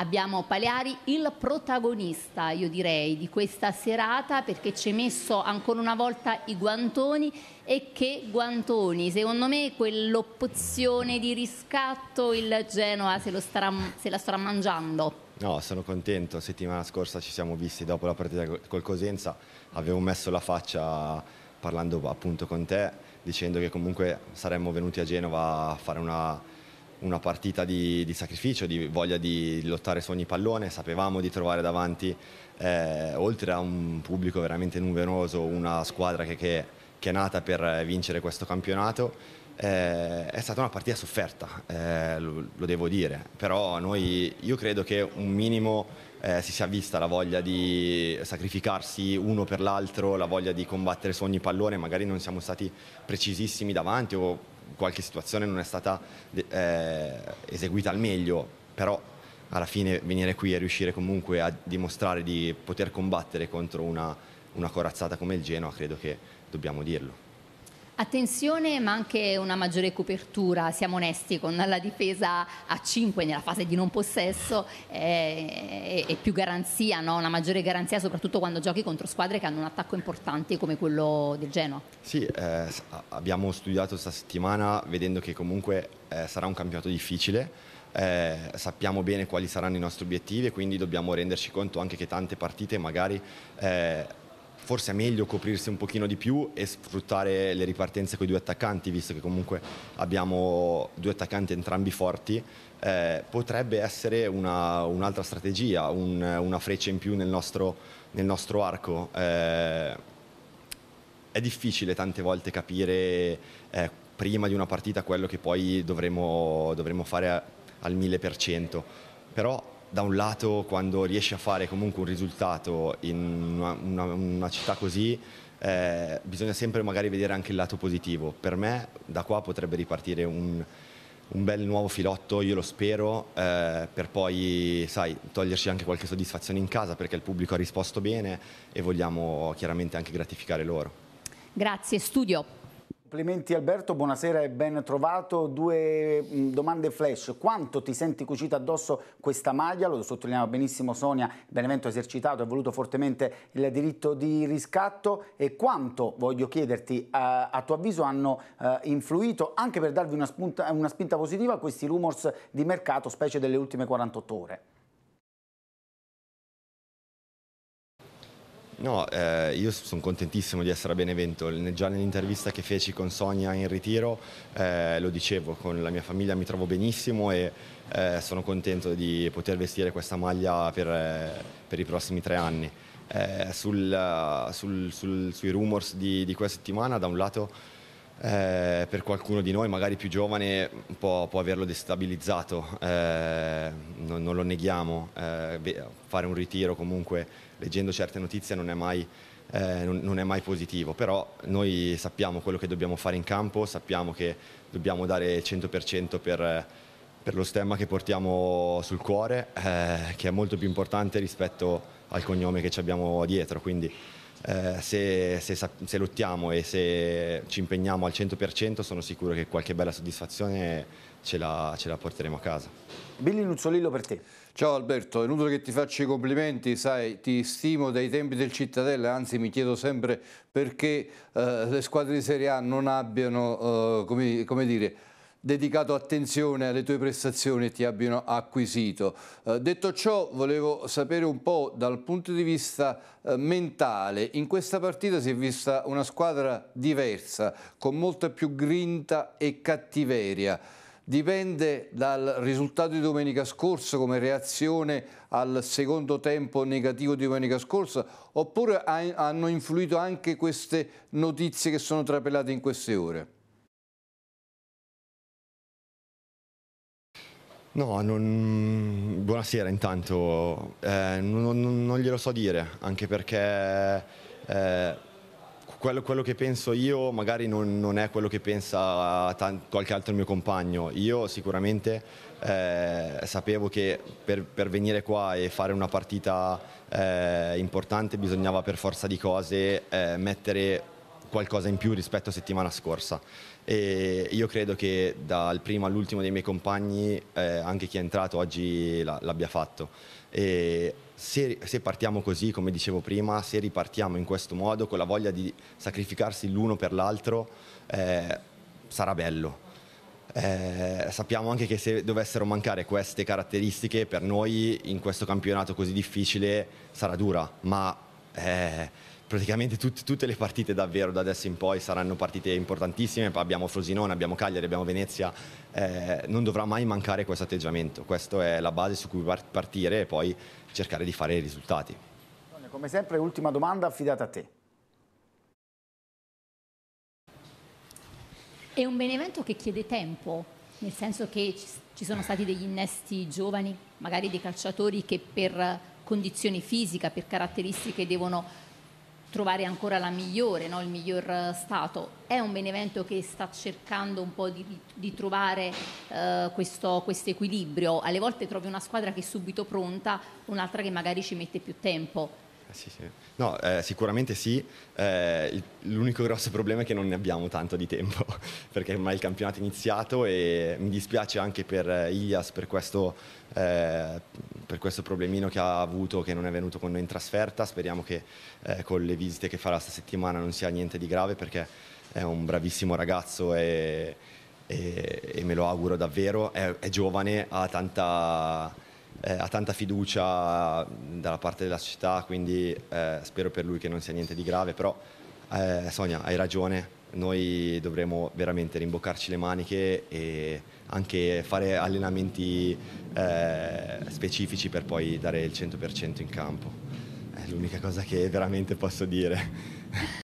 Abbiamo Paleari il protagonista, io direi, di questa serata perché ci ha messo ancora una volta i guantoni e che guantoni. Secondo me quell'opzione di riscatto il Genoa se, starà, se la starà mangiando. No, sono contento. Settimana scorsa ci siamo visti dopo la partita col Cosenza. Avevo messo la faccia parlando appunto con te, dicendo che comunque saremmo venuti a Genova a fare una una partita di, di, sacrificio, di voglia di lottare su ogni pallone, sapevamo di trovare davanti, eh, oltre a un pubblico veramente numeroso, una squadra che, che, che è nata per vincere questo campionato. Eh, è stata una partita sofferta, eh, lo, lo, devo dire, però noi, io credo che un minimo eh, si sia vista la voglia di sacrificarsi uno per l'altro, la voglia di combattere su ogni pallone, magari non siamo stati precisissimi davanti o qualche situazione non è stata eh, eseguita al meglio, però alla fine venire qui e riuscire comunque a dimostrare di poter combattere contro una, una corazzata come il Genoa, credo che dobbiamo dirlo. Attenzione ma anche una maggiore copertura, siamo onesti, con la difesa a 5 nella fase di non possesso eh, e, più garanzia, no? una maggiore garanzia soprattutto quando giochi contro squadre che hanno un attacco importante come quello del Genoa. Sì, eh, abbiamo studiato questa settimana vedendo che comunque eh, sarà un campionato difficile, eh, sappiamo bene quali saranno i nostri obiettivi e quindi dobbiamo renderci conto anche che tante partite magari eh, forse è meglio coprirsi un pochino di più e sfruttare le ripartenze con i due attaccanti, visto che comunque abbiamo due attaccanti entrambi forti, eh, potrebbe essere una, un'altra strategia, un, una freccia in più nel nostro, nel nostro arco. Eh, è difficile tante volte capire eh, prima di una partita quello che poi dovremo, dovremo fare a, al 1000%, però da un lato quando riesci a fare comunque un risultato in una, una, una città così eh, bisogna sempre magari vedere anche il lato positivo. Per me da qua potrebbe ripartire un, un bel nuovo filotto, io lo spero, eh, per poi sai, toglierci anche qualche soddisfazione in casa perché il pubblico ha risposto bene e vogliamo chiaramente anche gratificare loro. Grazie, studio. Complimenti Alberto, buonasera e ben trovato. Due mm, domande flash. Quanto ti senti cucita addosso questa maglia? Lo sottolineava benissimo Sonia, Benevento ha esercitato e voluto fortemente il diritto di riscatto e quanto, voglio chiederti, eh, a, tuo avviso hanno eh, influito, anche per darvi una, spunta, una spinta positiva, questi rumors di mercato, specie delle ultime 48 ore? No, eh, io sono contentissimo di essere a Benevento, già nell'intervista che feci con Sonia in ritiro eh, lo dicevo, con la mia famiglia mi trovo benissimo e eh, sono contento di poter vestire questa maglia per, eh, per i prossimi tre anni. Eh, sul, eh, sul, sul, sui rumors di, di questa settimana, da un lato eh, per qualcuno di noi magari più giovane può, può averlo destabilizzato, eh, non, non, lo neghiamo, eh, fare un ritiro comunque leggendo certe notizie non è, mai, eh, non, non è mai positivo, però noi sappiamo quello che dobbiamo fare in campo, sappiamo che dobbiamo dare il 100% per, per, lo stemma che portiamo sul cuore, eh, che è molto più importante rispetto al cognome che ci abbiamo dietro. Quindi, eh, se, se, se, lottiamo e se ci impegniamo al 100% sono sicuro che qualche bella soddisfazione ce la, ce la porteremo a casa. Billy Nuzzolillo per te. Ciao Alberto, è inutile che ti faccio i complimenti, sai, ti stimo dai tempi del Cittadella, anzi mi chiedo sempre perché eh, le squadre di Serie A non abbiano, eh, come, come dire, dedicato attenzione alle tue prestazioni e ti abbiano acquisito. Eh, detto ciò, volevo sapere un po' dal punto di vista eh, mentale, in questa partita si è vista una squadra diversa, con molta più grinta e cattiveria. Dipende dal risultato di domenica scorsa come reazione al secondo tempo negativo di domenica scorsa oppure hanno influito anche queste notizie che sono trapelate in queste ore? No, non... buonasera intanto, eh, non, non, non, glielo so dire, anche perché eh, quello, quello, che penso io magari non, è quello che pensa t- qualche altro mio compagno. Io sicuramente eh, sapevo che per, per, venire qua e fare una partita eh, importante bisognava per forza di cose eh, mettere qualcosa in più rispetto a settimana scorsa. E io credo che dal primo all'ultimo dei miei compagni, eh, anche chi è entrato oggi l'abbia fatto. E se, se, partiamo così, come dicevo prima, se ripartiamo in questo modo, con la voglia di sacrificarsi l'uno per l'altro, eh, sarà bello. Eh, sappiamo anche che se dovessero mancare queste caratteristiche per noi in questo campionato così difficile sarà dura, ma eh, praticamente tut tutte le partite davvero da adesso in poi saranno partite importantissime, abbiamo Frosinone, abbiamo Cagliari, abbiamo Venezia, eh, non dovrà mai mancare questo atteggiamento, questa è la base su cui partire e poi cercare di fare i risultati. Come sempre ultima domanda affidata a te. È un Benevento che chiede tempo, nel senso che ci sono stati degli innesti giovani, magari dei calciatori che per condizione fisica, per caratteristiche devono trovare ancora la migliore, no? il miglior eh, stato. È un Benevento che sta cercando un po' di, di trovare eh, questo equilibrio. Alle volte trovi una squadra che è subito pronta, un'altra che magari ci mette più tempo eh, sì, sì. No, eh, sicuramente sì. Eh, l'unico grosso problema è che non ne abbiamo tanto di tempo, perché ormai il campionato è iniziato e mi dispiace anche per eh, Ilias per questo, eh, per questo problemino che ha avuto, che non è venuto con noi in trasferta. Speriamo che eh, con le visite che farà questa settimana non sia niente di grave, perché è un bravissimo ragazzo e, e, e me lo auguro davvero. È, è giovane, ha tanta eh, ha tanta fiducia mm, dalla parte della società, quindi eh, spero per lui che non sia niente di grave, però eh, Sonia hai ragione, noi dovremo veramente rimboccarci le maniche e anche fare allenamenti eh, specifici per poi dare il 100% in campo. È l'unica cosa che veramente posso dire.